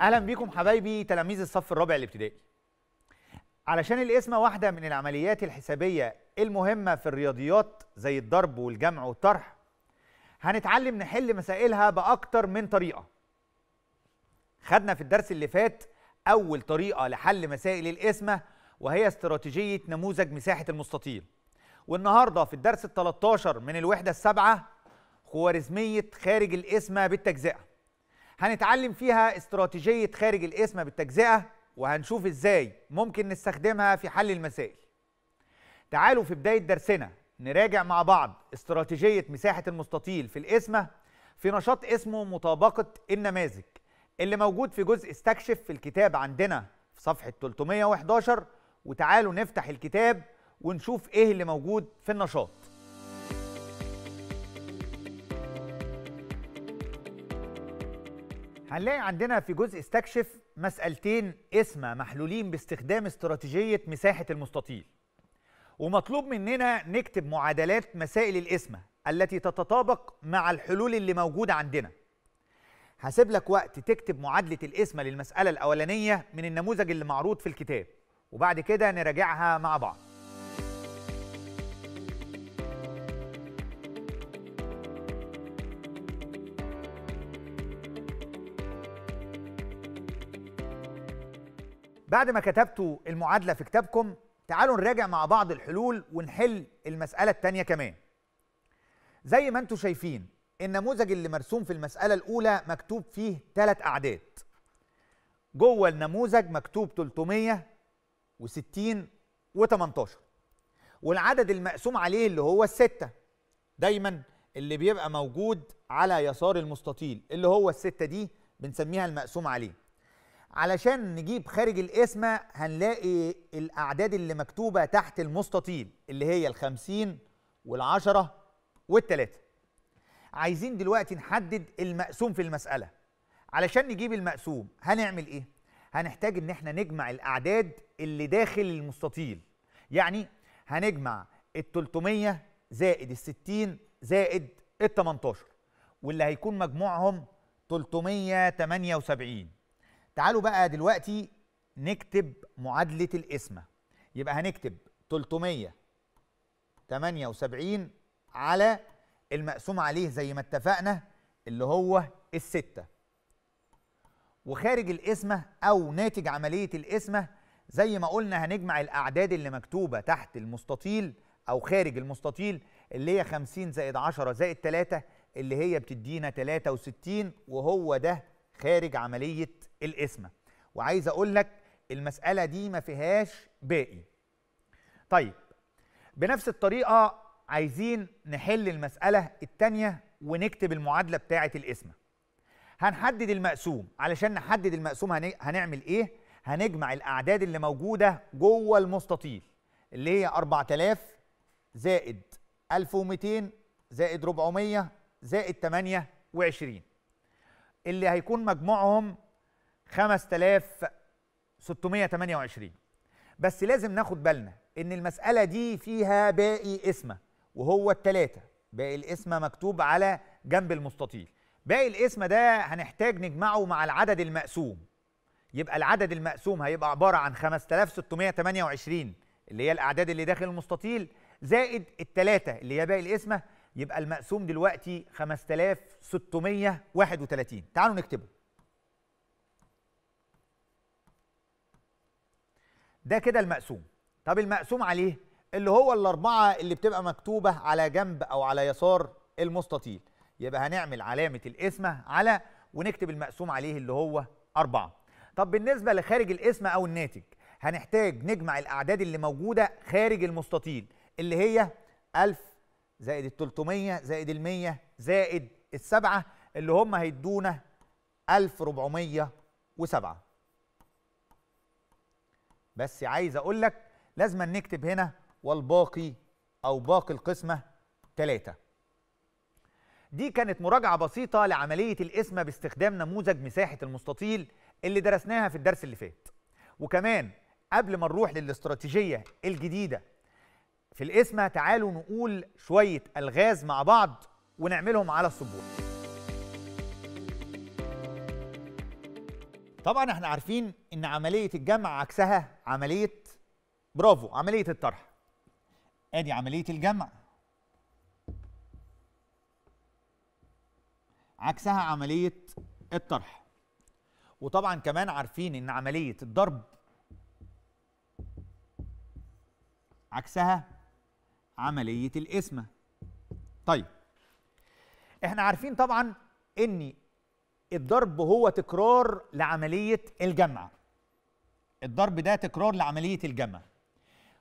اهلا بيكم حبايبي تلاميذ الصف الرابع الابتدائي علشان القسمه واحده من العمليات الحسابيه المهمه في الرياضيات زي الضرب والجمع والطرح هنتعلم نحل مسائلها باكتر من طريقه خدنا في الدرس اللي فات اول طريقه لحل مسائل القسمه وهي استراتيجيه نموذج مساحه المستطيل والنهارده في الدرس ال 13 من الوحده السابعه خوارزميه خارج القسمه بالتجزئه هنتعلم فيها استراتيجية خارج القسمة بالتجزئة وهنشوف ازاي ممكن نستخدمها في حل المسائل تعالوا في بداية درسنا نراجع مع بعض استراتيجية مساحة المستطيل في القسمة في نشاط اسمه مطابقة النماذج اللي موجود في جزء استكشف في الكتاب عندنا في صفحة 311 وتعالوا نفتح الكتاب ونشوف ايه اللي موجود في النشاط هنلاقي عندنا في جزء استكشف مسألتين اسمه محلولين باستخدام استراتيجية مساحة المستطيل ومطلوب مننا نكتب معادلات مسائل القسمة التي تتطابق مع الحلول اللي موجودة عندنا هسيب لك وقت تكتب معادلة القسمة للمسألة الأولانية من النموذج اللي معروض في الكتاب وبعد كده نراجعها مع بعض بعد ما كتبتوا المعادلة في كتابكم تعالوا نراجع مع بعض الحلول ونحل المسألة التانية كمان زي ما انتوا شايفين النموذج اللي مرسوم في المسألة الأولى مكتوب فيه ثلاث أعداد جوه النموذج مكتوب 360 و18 والعدد المقسوم عليه اللي هو الستة دايما اللي بيبقى موجود على يسار المستطيل اللي هو الستة دي بنسميها المقسوم عليه علشان نجيب خارج القسمة هنلاقي الأعداد اللي مكتوبة تحت المستطيل اللي هي الخمسين والعشرة والتلاتة عايزين دلوقتي نحدد المقسوم في المسألة علشان نجيب المقسوم هنعمل إيه؟ هنحتاج إن احنا نجمع الأعداد اللي داخل المستطيل يعني هنجمع التلتمية زائد الستين زائد التمنتاشر واللي هيكون مجموعهم 378 تعالوا بقى دلوقتي نكتب معادلة القسمة يبقى هنكتب 378 على المقسوم عليه زي ما اتفقنا اللي هو الستة وخارج القسمة أو ناتج عملية القسمة زي ما قلنا هنجمع الأعداد اللي مكتوبة تحت المستطيل أو خارج المستطيل اللي هي 50 زائد 10 زائد 3 اللي هي بتدينا 63 وهو ده خارج عملية القسمه وعايز اقول لك المساله دي ما فيهاش باقي طيب بنفس الطريقه عايزين نحل المساله الثانيه ونكتب المعادله بتاعه القسمه هنحدد المقسوم علشان نحدد المقسوم هنعمل ايه هنجمع الاعداد اللي موجوده جوه المستطيل اللي هي 4000 زائد 1200 زائد 400 زائد 28 اللي هيكون مجموعهم 5628 بس لازم ناخد بالنا ان المسألة دي فيها باقي اسمة وهو التلاتة باقي الاسمة مكتوب على جنب المستطيل باقي الاسم ده هنحتاج نجمعه مع العدد المقسوم يبقى العدد المقسوم هيبقى عبارة عن 5628 اللي هي الأعداد اللي داخل المستطيل زائد التلاتة اللي هي باقي الاسمة يبقى المقسوم دلوقتي 5631 تعالوا نكتبه ده كده المقسوم طب المقسوم عليه اللي هو الاربعه اللي بتبقى مكتوبه على جنب او على يسار المستطيل يبقى هنعمل علامه القسمه على ونكتب المقسوم عليه اللي هو أربعة طب بالنسبة لخارج القسمة أو الناتج هنحتاج نجمع الأعداد اللي موجودة خارج المستطيل اللي هي 1000 زائد ال 300 زائد ال 100 زائد السبعة اللي هم هيدونا 1407 بس عايز اقول لك لازم نكتب هنا والباقي او باقي القسمه ثلاثة دي كانت مراجعه بسيطه لعمليه القسمه باستخدام نموذج مساحه المستطيل اللي درسناها في الدرس اللي فات وكمان قبل ما نروح للاستراتيجيه الجديده في القسمه تعالوا نقول شويه الغاز مع بعض ونعملهم على السبوره طبعا احنا عارفين ان عمليه الجمع عكسها عمليه برافو عمليه الطرح ادي عمليه الجمع عكسها عمليه الطرح وطبعا كمان عارفين ان عمليه الضرب عكسها عمليه القسمه طيب احنا عارفين طبعا ان الضرب هو تكرار لعملية الجمع الضرب ده تكرار لعملية الجمع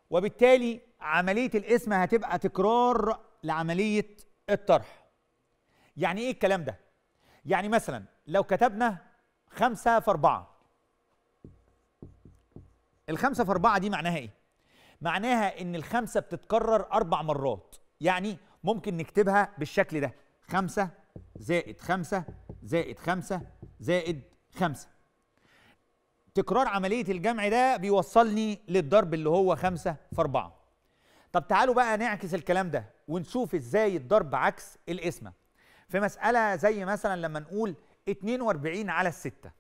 وبالتالي عملية الاسم هتبقى تكرار لعملية الطرح يعني ايه الكلام ده؟ يعني مثلا لو كتبنا خمسة في أربعة الخمسة في أربعة دي معناها ايه؟ معناها ان الخمسة بتتكرر أربع مرات يعني ممكن نكتبها بالشكل ده خمسة زائد خمسة زائد خمسة زائد خمسة تكرار عملية الجمع ده بيوصلني للضرب اللي هو خمسة في أربعة طب تعالوا بقى نعكس الكلام ده ونشوف ازاي الضرب عكس القسمة في مسألة زي مثلا لما نقول 42 على الستة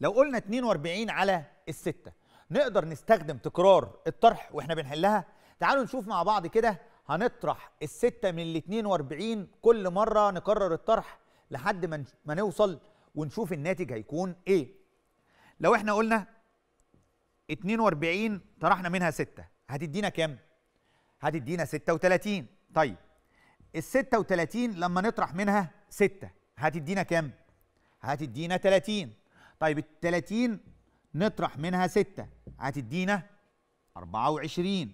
لو قلنا 42 على الستة نقدر نستخدم تكرار الطرح واحنا بنحلها تعالوا نشوف مع بعض كده هنطرح الستة من ال 42 كل مرة نكرر الطرح لحد ما ما نوصل ونشوف الناتج هيكون ايه لو احنا قلنا 42 طرحنا منها ستة هتدينا كام هتدينا 36 طيب ال 36 لما نطرح منها ستة هتدينا كام هتدينا 30 طيب ال 30 نطرح منها ستة هتدينا 24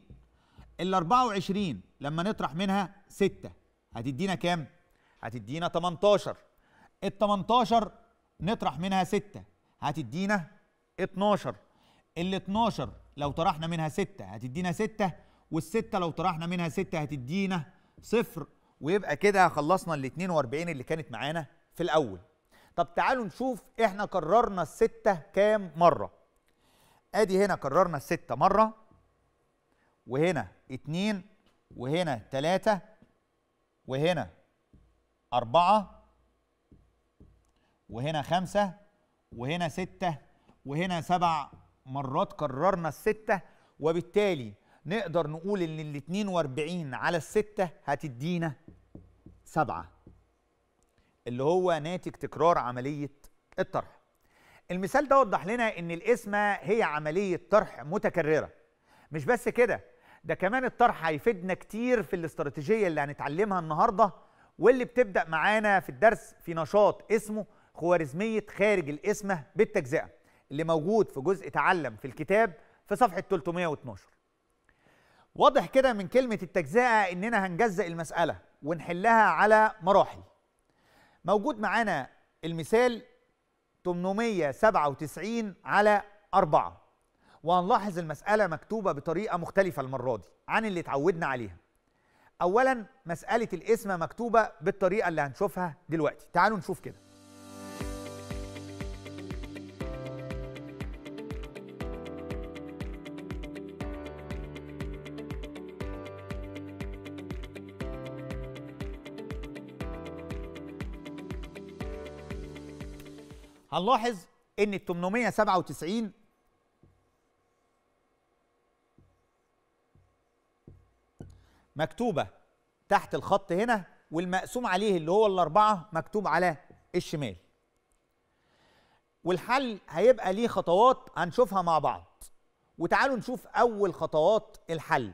ال 24 لما نطرح منها 6 هتدينا كام؟ هتدينا 18 ال 18 نطرح منها 6 هتدينا 12 ال 12 لو طرحنا منها 6 هتدينا 6 وال 6 لو طرحنا منها 6 هتدينا صفر ويبقى كده خلصنا ال 42 اللي كانت معانا في الأول طب تعالوا نشوف احنا كررنا الستة كام مرة ادي هنا كررنا الستة مرة وهنا اتنين وهنا ثلاثة وهنا أربعة وهنا خمسة وهنا ستة وهنا سبع مرات كررنا الستة وبالتالي نقدر نقول إن الـ 42 على الستة هتدينا سبعة اللي هو ناتج تكرار عملية الطرح المثال ده وضح لنا إن القسمة هي عملية طرح متكررة مش بس كده ده كمان الطرح هيفيدنا كتير في الاستراتيجية اللي هنتعلمها النهاردة واللي بتبدأ معانا في الدرس في نشاط اسمه خوارزمية خارج الاسمة بالتجزئة اللي موجود في جزء تعلم في الكتاب في صفحة 312 واضح كده من كلمة التجزئة إننا هنجزئ المسألة ونحلها على مراحل موجود معانا المثال 897 على 4 وهنلاحظ المسألة مكتوبة بطريقة مختلفة المرة دي عن اللي اتعودنا عليها أولا مسألة الاسم مكتوبة بالطريقة اللي هنشوفها دلوقتي تعالوا نشوف كده هنلاحظ ان الـ 897 مكتوبه تحت الخط هنا والمقسوم عليه اللي هو الاربعه مكتوب على الشمال والحل هيبقى ليه خطوات هنشوفها مع بعض وتعالوا نشوف اول خطوات الحل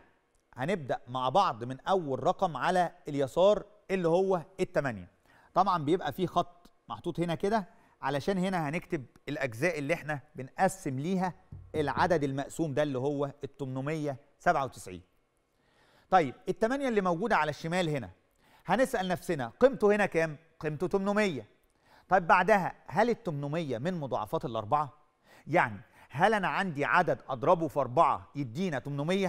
هنبدا مع بعض من اول رقم على اليسار اللي هو التمانية طبعا بيبقى فيه خط محطوط هنا كده علشان هنا هنكتب الاجزاء اللي احنا بنقسم ليها العدد المقسوم ده اللي هو ال 897 طيب الثمانية اللي موجودة على الشمال هنا هنسأل نفسنا قيمته هنا كام؟ قيمته 800 طيب بعدها هل ال 800 من مضاعفات الأربعة؟ يعني هل أنا عندي عدد أضربه في أربعة يدينا 800؟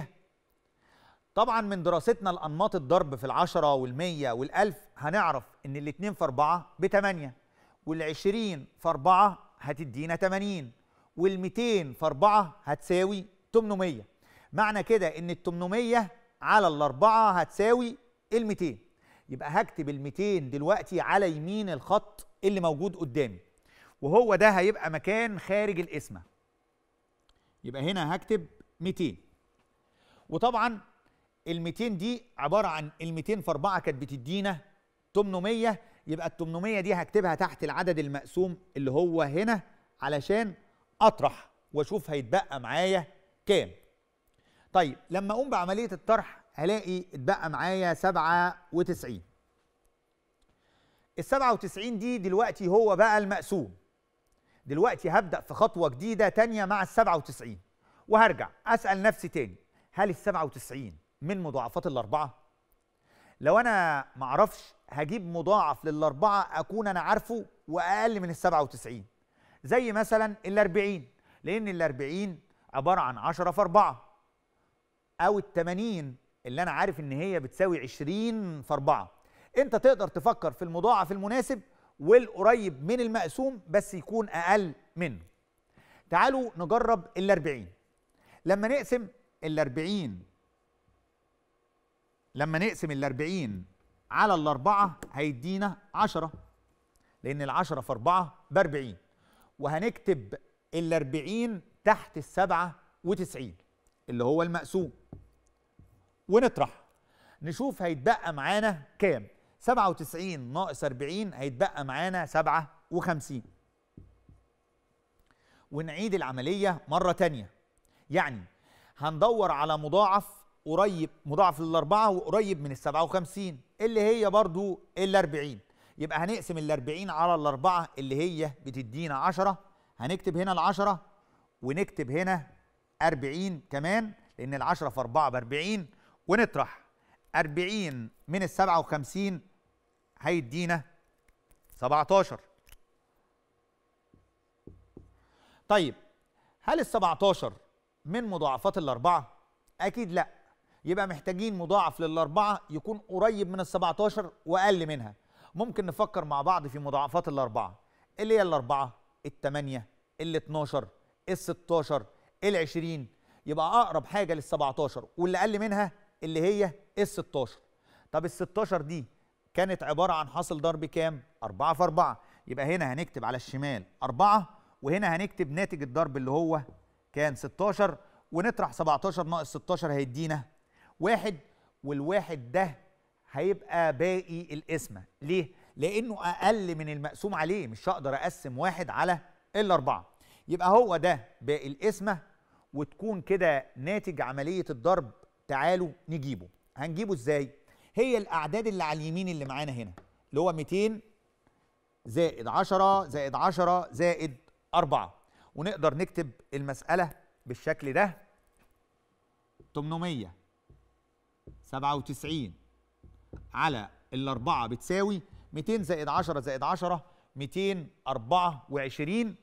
طبعا من دراستنا لأنماط الضرب في العشرة والمية والألف هنعرف إن الاتنين في أربعة بتمانية والعشرين في أربعة هتدينا 80 والميتين في أربعة هتساوي 800 معنى كده إن ال 800 على الأربعة هتساوي ال 200 يبقى هكتب ال 200 دلوقتي على يمين الخط اللي موجود قدامي وهو ده هيبقى مكان خارج القسمة يبقى هنا هكتب 200 وطبعا ال 200 دي عبارة عن ال 200 في 4 كانت بتدينا 800 يبقى ال 800 دي هكتبها تحت العدد المقسوم اللي هو هنا علشان أطرح واشوف هيتبقى معايا كام طيب لما اقوم بعمليه الطرح هلاقي اتبقى معايا 97 ال 97 دي دلوقتي هو بقى المقسوم دلوقتي هبدا في خطوه جديده تانية مع ال 97 وهرجع اسال نفسي تاني هل ال 97 من مضاعفات الاربعه لو انا ما اعرفش هجيب مضاعف للاربعه اكون انا عارفه واقل من ال 97 زي مثلا ال 40 لان ال 40 عباره عن 10 في 4 او ال 80 اللي انا عارف ان هي بتساوي 20 في 4 انت تقدر تفكر في المضاعف المناسب والقريب من المقسوم بس يكون اقل منه تعالوا نجرب ال 40 لما نقسم ال 40 لما نقسم ال 40 على الأربعة هيدينا 10 لأن ال 10 في 4 ب 40 وهنكتب ال 40 تحت السبعة وتسعين اللي هو المقسوم ونطرح نشوف هيتبقى معانا كام 97 ناقص 40 هيتبقى معانا 57 ونعيد العملية مرة تانية يعني هندور على مضاعف قريب مضاعف للأربعة وقريب من السبعة وخمسين اللي هي برضو الأربعين يبقى هنقسم الأربعين على الأربعة اللي هي بتدينا عشرة هنكتب هنا العشرة ونكتب هنا 40 كمان لان ال10 في 4 ب 40 ونطرح 40 من ال 57 هيدينا 17 طيب هل ال 17 من مضاعفات الأربعة؟ أكيد لأ يبقى محتاجين مضاعف للأربعة يكون قريب من ال 17 وأقل منها ممكن نفكر مع بعض في مضاعفات الأربعة اللي هي الأربعة التمانية ال 12 ال 16 إيه ال 20 يبقى اقرب حاجه لل 17 واللي اقل منها اللي هي إيه ال 16 طب ال 16 دي كانت عباره عن حاصل ضرب كام 4 في 4 يبقى هنا هنكتب على الشمال 4 وهنا هنكتب ناتج الضرب اللي هو كان 16 ونطرح 17 ناقص 16 هيدينا واحد والواحد ده هيبقى باقي القسمه ليه لانه اقل من المقسوم عليه مش هقدر اقسم واحد على الاربعه يبقى هو ده باقي القسمه وتكون كده ناتج عملية الضرب تعالوا نجيبه هنجيبه ازاي هي الأعداد اللي على اليمين اللي معانا هنا اللي هو 200 زائد 10 زائد 10 زائد 4 ونقدر نكتب المسألة بالشكل ده 897 على الأربعة بتساوي 200 زائد 10 زائد 10 224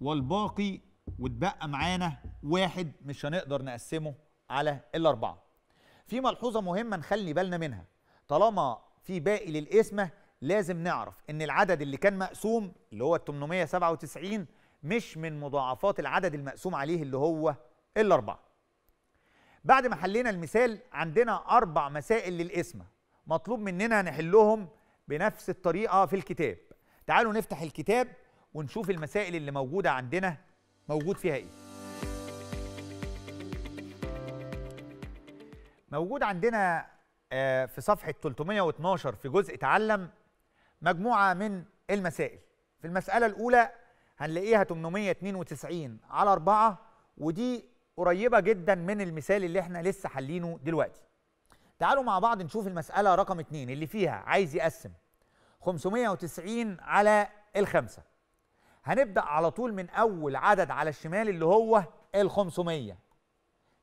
والباقي واتبقى معانا واحد مش هنقدر نقسمه على الأربعة في ملحوظة مهمة نخلي بالنا منها طالما في باقي للقسمة لازم نعرف ان العدد اللي كان مقسوم اللي هو 897 مش من مضاعفات العدد المقسوم عليه اللي هو الأربعة بعد ما حلينا المثال عندنا أربع مسائل للقسمة مطلوب مننا نحلهم بنفس الطريقة في الكتاب تعالوا نفتح الكتاب ونشوف المسائل اللي موجوده عندنا موجود فيها ايه موجود عندنا آه، في صفحه 312 في جزء تعلم مجموعه من المسائل في المساله الاولى هنلاقيها 892 على 4 ودي قريبه جدا من المثال اللي احنا لسه حلينه دلوقتي تعالوا مع بعض نشوف المساله رقم 2 اللي فيها عايز يقسم 590 على الخمسه هنبدأ على طول من أول عدد على الشمال اللي هو ال 500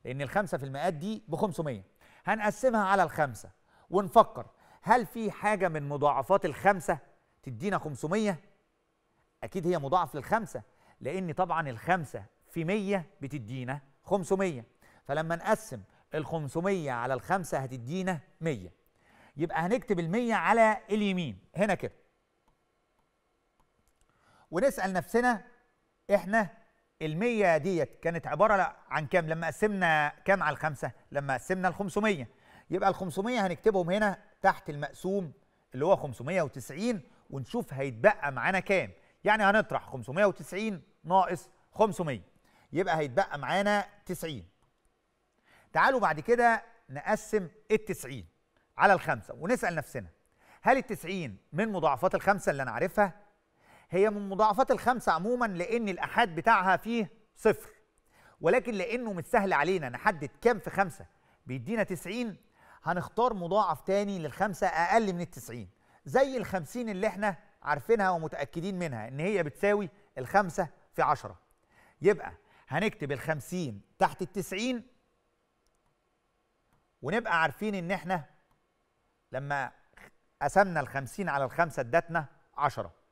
لأن الخمسة في المئات دي ب 500 هنقسمها على الخمسة ونفكر هل في حاجة من مضاعفات الخمسة تدينا 500 أكيد هي مضاعف للخمسة لأن طبعا الخمسة في 100 بتدينا 500 فلما نقسم ال 500 على الخمسة هتدينا 100 يبقى هنكتب ال 100 على اليمين هنا كده ونسال نفسنا احنا ال100 ديت كانت عباره عن كام لما قسمنا كام على الخمسه لما قسمنا ال500 يبقى ال500 هنكتبهم هنا تحت المقسوم اللي هو 590 ونشوف هيتبقى معانا كام يعني هنطرح 590 ناقص 500 يبقى هيتبقى معانا 90 تعالوا بعد كده نقسم ال 90 على الخمسه ونسال نفسنا هل ال 90 من مضاعفات الخمسه اللي انا عارفها هي من مضاعفات الخمسة عموما لأن الأحاد بتاعها فيه صفر ولكن لأنه مش سهل علينا نحدد كم في خمسة بيدينا تسعين هنختار مضاعف تاني للخمسة أقل من التسعين زي الخمسين اللي احنا عارفينها ومتأكدين منها إن هي بتساوي الخمسة في عشرة يبقى هنكتب الخمسين تحت التسعين ونبقى عارفين إن احنا لما قسمنا الخمسين على الخمسة ادتنا عشرة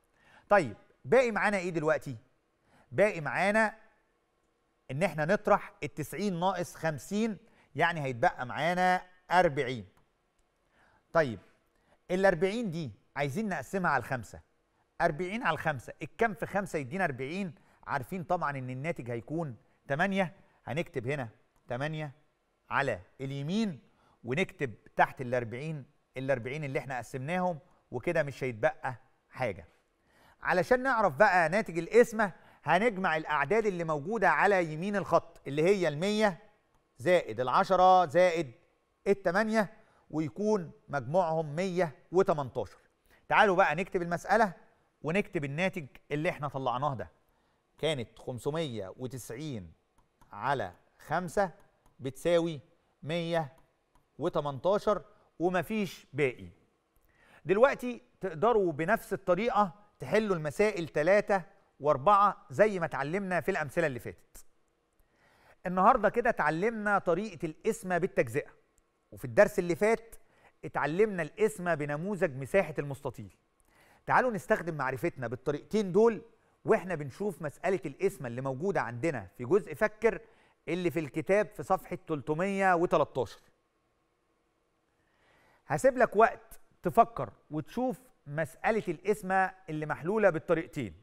طيب باقي معانا ايه دلوقتي باقي معانا ان احنا نطرح ال 90 ناقص 50 يعني هيتبقى معانا 40 طيب ال 40 دي عايزين نقسمها على 5 40 على 5 الكام في خمسه يدينا 40 عارفين طبعا ان الناتج هيكون 8 هنكتب هنا 8 على اليمين ونكتب تحت ال 40 ال 40 اللي احنا قسمناهم وكده مش هيتبقى حاجه علشان نعرف بقى ناتج القسمه هنجمع الاعداد اللي موجوده على يمين الخط اللي هي ال100 زائد ال10 زائد ال8 ويكون مجموعهم 118 تعالوا بقى نكتب المساله ونكتب الناتج اللي احنا طلعناه ده كانت 590 على 5 بتساوي 118 ومفيش باقي دلوقتي تقدروا بنفس الطريقه تحلوا المسائل ثلاثة وأربعة زي ما اتعلمنا في الأمثلة اللي فاتت النهاردة كده اتعلمنا طريقة القسمة بالتجزئة وفي الدرس اللي فات اتعلمنا القسمة بنموذج مساحة المستطيل تعالوا نستخدم معرفتنا بالطريقتين دول واحنا بنشوف مسألة القسمة اللي موجودة عندنا في جزء فكر اللي في الكتاب في صفحة 313 هسيب لك وقت تفكر وتشوف مساله القسمه اللي محلوله بالطريقتين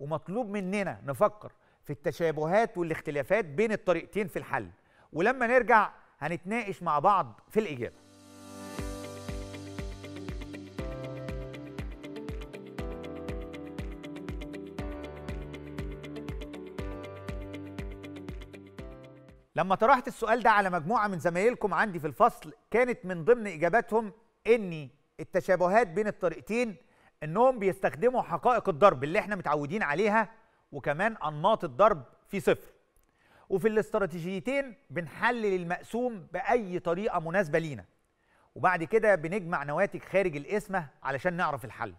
ومطلوب مننا نفكر في التشابهات والاختلافات بين الطريقتين في الحل ولما نرجع هنتناقش مع بعض في الاجابه لما طرحت السؤال ده على مجموعه من زمايلكم عندي في الفصل كانت من ضمن اجاباتهم اني التشابهات بين الطريقتين انهم بيستخدموا حقائق الضرب اللي احنا متعودين عليها وكمان انماط الضرب في صفر وفي الاستراتيجيتين بنحلل المقسوم باي طريقه مناسبه لينا وبعد كده بنجمع نواتج خارج القسمه علشان نعرف الحل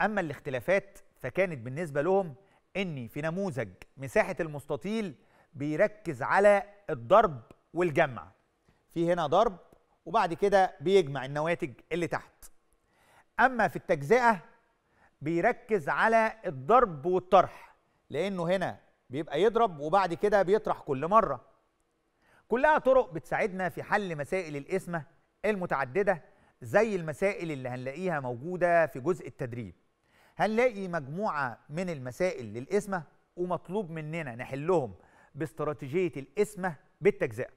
اما الاختلافات فكانت بالنسبه لهم ان في نموذج مساحه المستطيل بيركز على الضرب والجمع في هنا ضرب وبعد كده بيجمع النواتج اللي تحت اما في التجزئه بيركز على الضرب والطرح لانه هنا بيبقى يضرب وبعد كده بيطرح كل مره كلها طرق بتساعدنا في حل مسائل القسمه المتعدده زي المسائل اللي هنلاقيها موجوده في جزء التدريب هنلاقي مجموعه من المسائل للقسمه ومطلوب مننا نحلهم باستراتيجيه القسمه بالتجزئه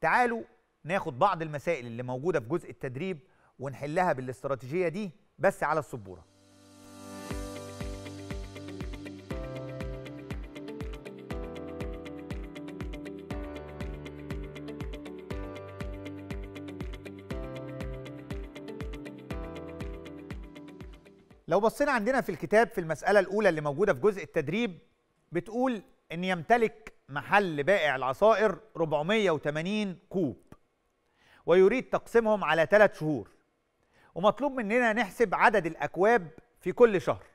تعالوا ناخد بعض المسائل اللي موجودة في جزء التدريب ونحلها بالاستراتيجية دي بس على السبورة لو بصينا عندنا في الكتاب في المسألة الأولى اللي موجودة في جزء التدريب بتقول إن يمتلك محل بائع العصائر 480 كوب ويريد تقسيمهم على ثلاث شهور ومطلوب مننا نحسب عدد الأكواب في كل شهر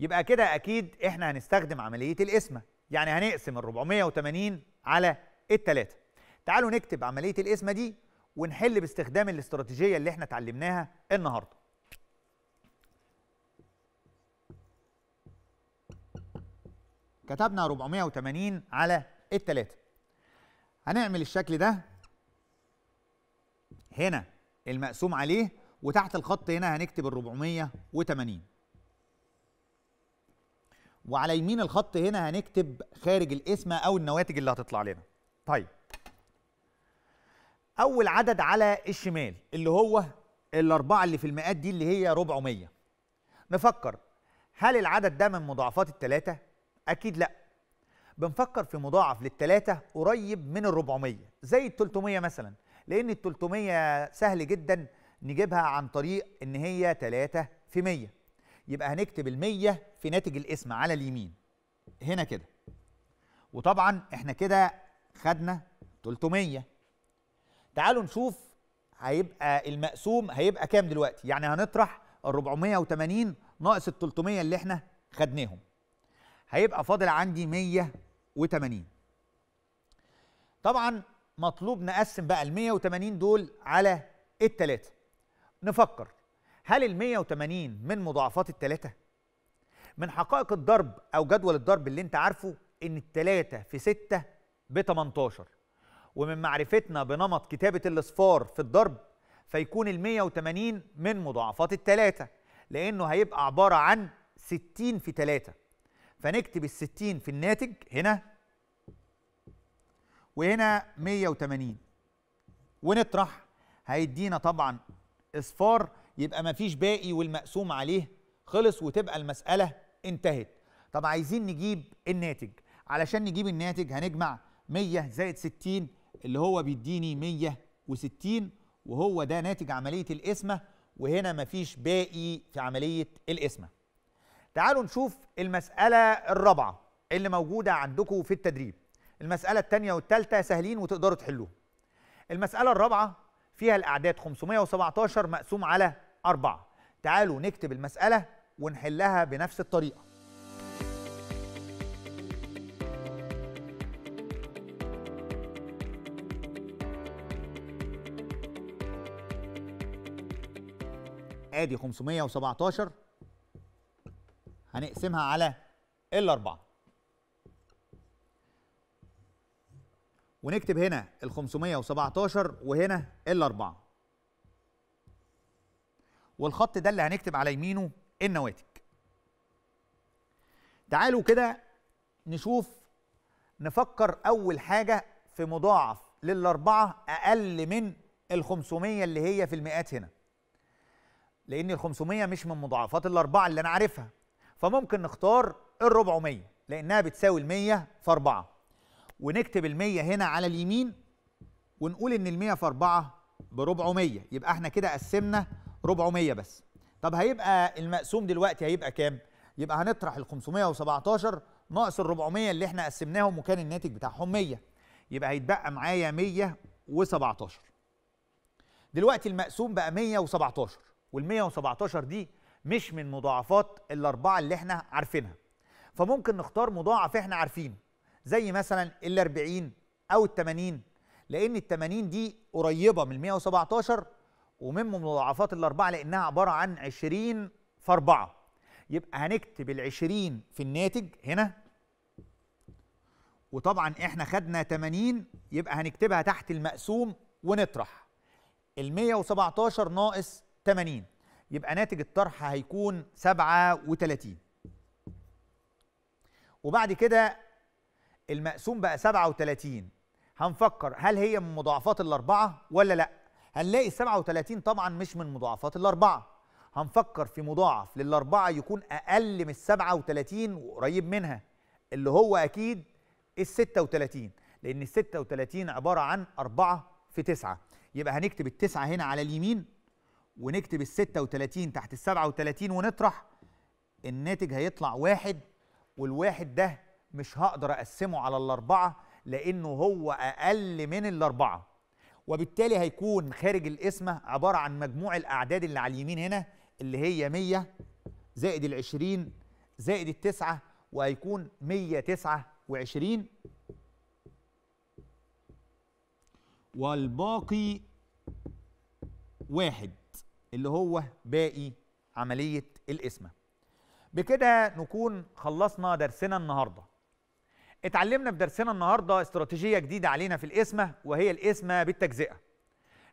يبقى كده أكيد إحنا هنستخدم عملية القسمة يعني هنقسم ال 480 على الثلاثة تعالوا نكتب عملية القسمة دي ونحل باستخدام الاستراتيجية اللي احنا اتعلمناها النهاردة كتبنا 480 على الثلاثة هنعمل الشكل ده هنا المقسوم عليه وتحت الخط هنا هنكتب ال 480 وعلى يمين الخط هنا هنكتب خارج القسمه او النواتج اللي هتطلع لنا طيب اول عدد على الشمال اللي هو الاربعه اللي في المئات دي اللي هي 400 نفكر هل العدد ده من مضاعفات الثلاثه اكيد لا بنفكر في مضاعف للثلاثه قريب من ال 400 زي ال 300 مثلا لان ال 300 سهل جدا نجيبها عن طريق ان هي 3 في 100 يبقى هنكتب ال 100 في ناتج القسمة على اليمين هنا كده وطبعا احنا كده خدنا 300 تعالوا نشوف هيبقى المقسوم هيبقى كام دلوقتي يعني هنطرح ال 480 ناقص ال 300 اللي احنا خدناهم هيبقى فاضل عندي 180 طبعا مطلوب نقسم بقى ال 180 دول على التلاتة نفكر هل ال 180 من مضاعفات التلاتة؟ من حقائق الضرب أو جدول الضرب اللي أنت عارفه إن التلاتة في ستة ب 18 ومن معرفتنا بنمط كتابة الأصفار في الضرب فيكون ال 180 من مضاعفات التلاتة لأنه هيبقى عبارة عن 60 في 3 فنكتب ال 60 في الناتج هنا وهنا 180 ونطرح هيدينا طبعا اصفار يبقى ما فيش باقي والمقسوم عليه خلص وتبقى المساله انتهت طب عايزين نجيب الناتج علشان نجيب الناتج هنجمع 100 زائد 60 اللي هو بيديني 160 وهو ده ناتج عمليه القسمه وهنا مفيش باقي في عمليه القسمه تعالوا نشوف المساله الرابعه اللي موجوده عندكم في التدريب المسألة الثانية والثالثة سهلين وتقدروا تحلوهم المسألة الرابعة فيها الأعداد 517 مقسوم على 4 تعالوا نكتب المسألة ونحلها بنفس الطريقة ادي 517 هنقسمها على الأربعة ونكتب هنا ال 517 وهنا ال 4 والخط ده اللي هنكتب على يمينه النواتج تعالوا كده نشوف نفكر أول حاجة في مضاعف للأربعة أقل من ال 500 اللي هي في المئات هنا لأن ال 500 مش من مضاعفات الأربعة اللي أنا عارفها فممكن نختار ال 400 لأنها بتساوي ال 100 في 4 ونكتب المية هنا على اليمين ونقول ان المية في أربعة بربعمية يبقى احنا كده قسمنا ربعمية بس طب هيبقى المقسوم دلوقتي هيبقى كام؟ يبقى هنطرح ال 517 ناقص ال 400 اللي احنا قسمناهم وكان الناتج بتاعهم 100 يبقى هيتبقى معايا 117 دلوقتي المقسوم بقى 117 وال 117 دي مش من مضاعفات الاربعه اللي احنا عارفينها فممكن نختار مضاعف احنا عارفينه زي مثلا ال 40 او ال 80 لان ال 80 دي قريبه من 117 ومن مضاعفات الاربعه لانها عباره عن 20 في 4 يبقى هنكتب ال 20 في الناتج هنا وطبعا احنا خدنا 80 يبقى هنكتبها تحت المقسوم ونطرح ال 117 ناقص 80 يبقى ناتج الطرح هيكون 37 وبعد كده المقسوم بقى 37 هنفكر هل هي من مضاعفات الأربعة ولا لأ هنلاقي 37 طبعا مش من مضاعفات الأربعة هنفكر في مضاعف للأربعة يكون أقل من 37 وقريب منها اللي هو أكيد ال 36 لأن ال 36 عبارة عن 4 في 9 يبقى هنكتب التسعة هنا على اليمين ونكتب ال 36 تحت ال 37 ونطرح الناتج هيطلع واحد والواحد ده مش هقدر اقسمه على الاربعه لانه هو اقل من الاربعه وبالتالي هيكون خارج القسمه عباره عن مجموع الاعداد اللي على اليمين هنا اللي هي 100 زائد ال 20 زائد ال9 وهيكون 129 والباقي واحد اللي هو باقي عمليه القسمه بكده نكون خلصنا درسنا النهارده اتعلمنا في درسنا النهارده استراتيجيه جديده علينا في القسمه وهي القسمه بالتجزئه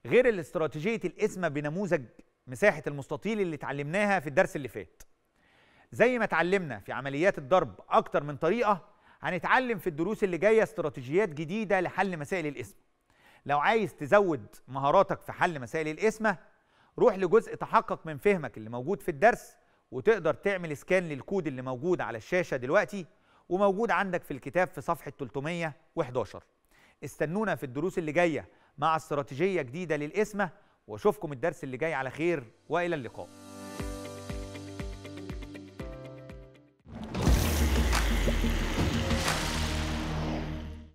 غير الاستراتيجيه القسمه بنموذج مساحه المستطيل اللي اتعلمناها في الدرس اللي فات زي ما اتعلمنا في عمليات الضرب اكتر من طريقه هنتعلم في الدروس اللي جايه استراتيجيات جديده لحل مسائل القسمه لو عايز تزود مهاراتك في حل مسائل القسمه روح لجزء تحقق من فهمك اللي موجود في الدرس وتقدر تعمل سكان للكود اللي موجود على الشاشه دلوقتي وموجود عندك في الكتاب في صفحة 311 استنونا في الدروس اللي جاية مع استراتيجية جديدة للقسمة واشوفكم الدرس اللي جاي على خير وإلى اللقاء